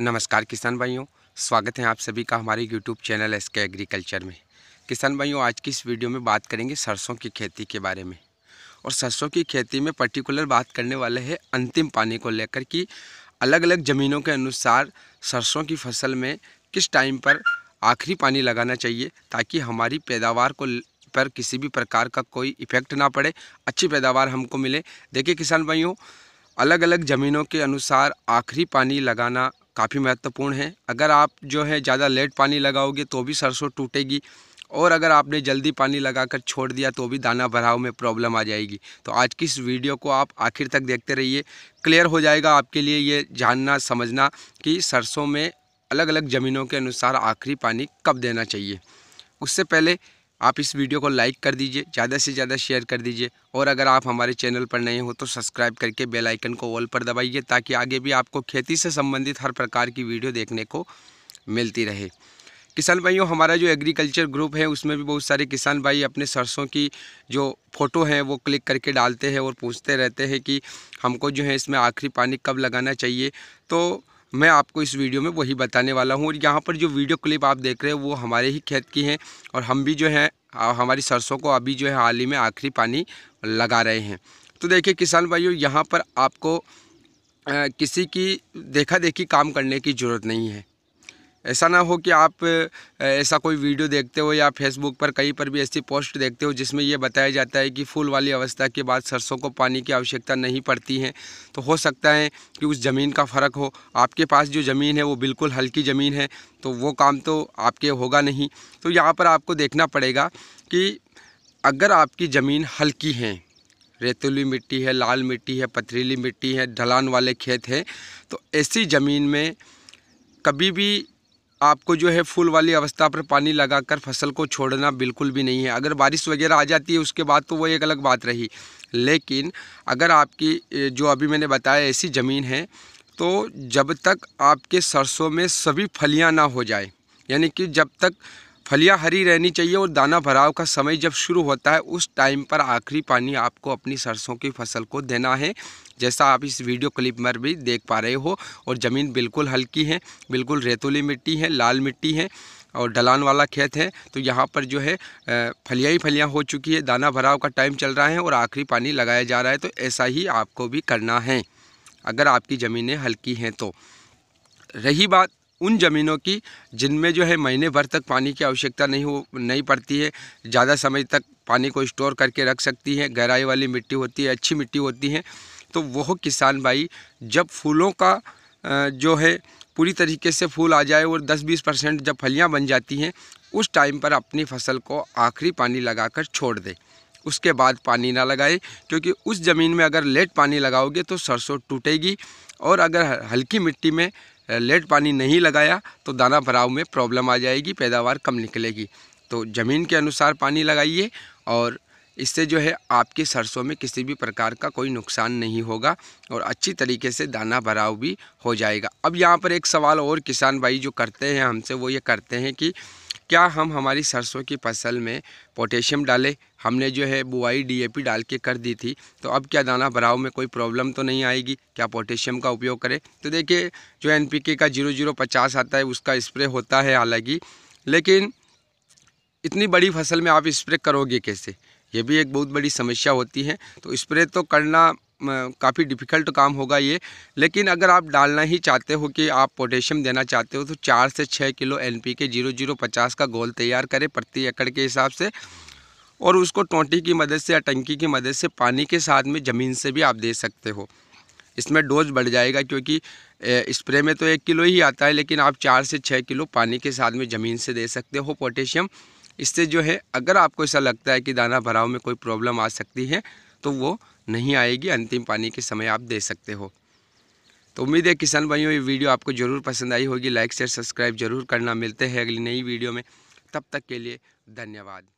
नमस्कार किसान भाइयों स्वागत है आप सभी का हमारे YouTube channel S K agriculture में किसान भाइयों आज की इस वीडियो में बात करेंगे सरसों की खेती के बारे में और सरसों की खेती में पर्टिकुलर बात करने वाले हैं अंतिम पानी को लेकर कि अलग अलग ज़मीनों के अनुसार सरसों की फसल में किस टाइम पर आखिरी पानी लगाना चाहिए ताकि हमारी पैदावार को पर किसी भी प्रकार का कोई इफ़ेक्ट ना पड़े अच्छी पैदावार हमको मिले देखिए किसान भाइयों अलग अलग ज़मीनों के अनुसार आखिरी पानी लगाना काफ़ी महत्वपूर्ण है अगर आप जो है ज़्यादा लेट पानी लगाओगे तो भी सरसों टूटेगी और अगर आपने जल्दी पानी लगाकर छोड़ दिया तो भी दाना भराव में प्रॉब्लम आ जाएगी तो आज की इस वीडियो को आप आखिर तक देखते रहिए क्लियर हो जाएगा आपके लिए ये जानना समझना कि सरसों में अलग अलग ज़मीनों के अनुसार आखिरी पानी कब देना चाहिए उससे पहले आप इस वीडियो को लाइक कर दीजिए ज़्यादा से ज़्यादा शेयर कर दीजिए और अगर आप हमारे चैनल पर नए हो तो सब्सक्राइब करके बेल आइकन को ऑल पर दबाइए ताकि आगे भी आपको खेती से संबंधित हर प्रकार की वीडियो देखने को मिलती रहे किसान भाइयों हमारा जो एग्रीकल्चर ग्रुप है उसमें भी बहुत सारे किसान भाई अपने सरसों की जो फ़ोटो हैं वो क्लिक करके डालते हैं और पूछते रहते हैं कि हमको जो है इसमें आखिरी पानी कब लगाना चाहिए तो मैं आपको इस वीडियो में वही बताने वाला हूँ और यहाँ पर जो वीडियो क्लिप आप देख रहे हैं वो हमारे ही खेत की हैं और हम भी जो हैं हमारी सरसों को अभी जो है हाल ही में आखिरी पानी लगा रहे हैं तो देखिए किसान भाइयों यहाँ पर आपको आ, किसी की देखा देखी काम करने की ज़रूरत नहीं है ऐसा ना हो कि आप ऐसा कोई वीडियो देखते हो या फेसबुक पर कहीं पर भी ऐसी पोस्ट देखते हो जिसमें यह बताया जाता है कि फूल वाली अवस्था के बाद सरसों को पानी की आवश्यकता नहीं पड़ती है तो हो सकता है कि उस ज़मीन का फ़र्क हो आपके पास जो ज़मीन है वो बिल्कुल हल्की ज़मीन है तो वो काम तो आपके होगा नहीं तो यहाँ पर आपको देखना पड़ेगा कि अगर आपकी ज़मीन हल्की है रेतुली मिट्टी है लाल मिट्टी है पथरीली मिट्टी है ढलान वाले खेत हैं तो ऐसी ज़मीन में कभी भी आपको जो है फूल वाली अवस्था पर पानी लगाकर फसल को छोड़ना बिल्कुल भी नहीं है अगर बारिश वगैरह आ जाती है उसके बाद तो वो एक अलग बात रही लेकिन अगर आपकी जो अभी मैंने बताया ऐसी ज़मीन है तो जब तक आपके सरसों में सभी फलियां ना हो जाए यानी कि जब तक फलियां हरी रहनी चाहिए और दाना भराव का समय जब शुरू होता है उस टाइम पर आखिरी पानी आपको अपनी सरसों की फसल को देना है जैसा आप इस वीडियो क्लिप में भी देख पा रहे हो और ज़मीन बिल्कुल हल्की है बिल्कुल रेतुली मिट्टी है लाल मिट्टी है और ढलान वाला खेत है तो यहाँ पर जो है फलियाँ ही फलियाँ हो चुकी है दाना भराव का टाइम चल रहा है और आखिरी पानी लगाया जा रहा है तो ऐसा ही आपको भी करना है अगर आपकी ज़मीनें हल्की हैं तो रही बात उन ज़मीनों की जिनमें जो है महीने भर तक पानी की आवश्यकता नहीं हो नहीं पड़ती है ज़्यादा समय तक पानी को स्टोर करके रख सकती है गहराई वाली मिट्टी होती है अच्छी मिट्टी होती है तो वह किसान भाई जब फूलों का जो है पूरी तरीके से फूल आ जाए और 10-20 परसेंट जब फलियां बन जाती हैं उस टाइम पर अपनी फसल को आखिरी पानी लगाकर छोड़ दे उसके बाद पानी ना लगाए क्योंकि उस ज़मीन में अगर लेट पानी लगाओगे तो सरसों टूटेगी और अगर हल्की मिट्टी में लेट पानी नहीं लगाया तो दाना भराव में प्रॉब्लम आ जाएगी पैदावार कम निकलेगी तो ज़मीन के अनुसार पानी लगाइए और इससे जो है आपके सरसों में किसी भी प्रकार का कोई नुकसान नहीं होगा और अच्छी तरीके से दाना भराव भी हो जाएगा अब यहाँ पर एक सवाल और किसान भाई जो करते हैं हमसे वो ये करते हैं कि क्या हम हमारी सरसों की फसल में पोटेशियम डालें हमने जो है बुआई डीएपी डाल के कर दी थी तो अब क्या दाना भराव में कोई प्रॉब्लम तो नहीं आएगी क्या पोटेशियम का उपयोग करें तो देखिए जो एनपीके का जीरो जीरो पचास आता है उसका स्प्रे होता है हालांकि लेकिन इतनी बड़ी फसल में आप स्प्रे करोगे कैसे ये भी एक बहुत बड़ी समस्या होती है तो स्प्रे तो करना काफ़ी डिफ़िकल्ट काम होगा ये लेकिन अगर आप डालना ही चाहते हो कि आप पोटेशियम देना चाहते हो तो चार से छः kilo N P K zero zero पचास का गोल तैयार करें प्रति एकड़ के हिसाब से और उसको टोंटी की मदद से या टंकी की मदद से पानी के साथ में ज़मीन से भी आप दे सकते हो इसमें डोज बढ़ जाएगा क्योंकि स्प्रे में तो एक किलो ही आता है लेकिन आप चार से छः किलो पानी के साथ में ज़मीन से दे सकते हो पोटेशियम इससे जो है अगर आपको ऐसा लगता है कि दाना भराव में कोई प्रॉब्लम आ सकती है तो वो नहीं आएगी अंतिम पानी के समय आप दे सकते हो तो उम्मीद है किसान भाइयों ये वीडियो आपको ज़रूर पसंद आई होगी लाइक शेयर सब्सक्राइब जरूर करना मिलते हैं अगली नई वीडियो में तब तक के लिए धन्यवाद